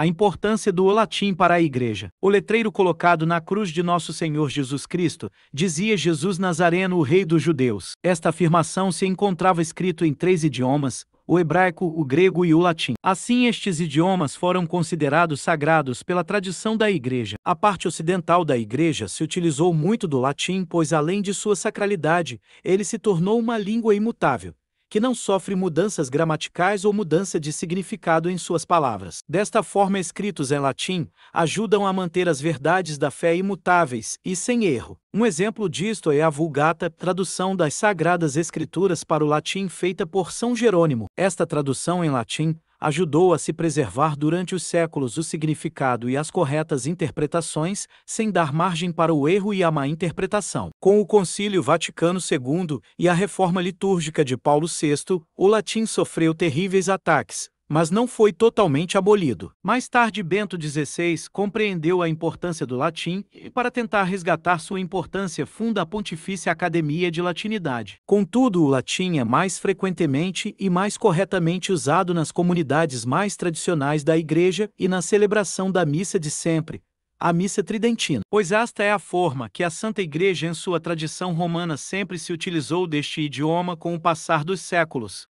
a importância do latim para a igreja. O letreiro colocado na cruz de nosso Senhor Jesus Cristo dizia Jesus Nazareno, o rei dos judeus. Esta afirmação se encontrava escrito em três idiomas, o hebraico, o grego e o latim. Assim, estes idiomas foram considerados sagrados pela tradição da Igreja. A parte ocidental da Igreja se utilizou muito do latim, pois, além de sua sacralidade, ele se tornou uma língua imutável que não sofre mudanças gramaticais ou mudança de significado em suas palavras. Desta forma, escritos em latim ajudam a manter as verdades da fé imutáveis e sem erro. Um exemplo disto é a Vulgata, tradução das Sagradas Escrituras para o latim feita por São Jerônimo. Esta tradução em latim ajudou a se preservar durante os séculos o significado e as corretas interpretações, sem dar margem para o erro e a má interpretação. Com o Concílio Vaticano II e a reforma litúrgica de Paulo VI, o latim sofreu terríveis ataques, mas não foi totalmente abolido. Mais tarde, Bento XVI compreendeu a importância do latim e, para tentar resgatar sua importância, funda a Pontifícia Academia de Latinidade. Contudo, o latim é mais frequentemente e mais corretamente usado nas comunidades mais tradicionais da Igreja e na celebração da missa de sempre, a missa tridentina, pois esta é a forma que a Santa Igreja, em sua tradição romana, sempre se utilizou deste idioma com o passar dos séculos,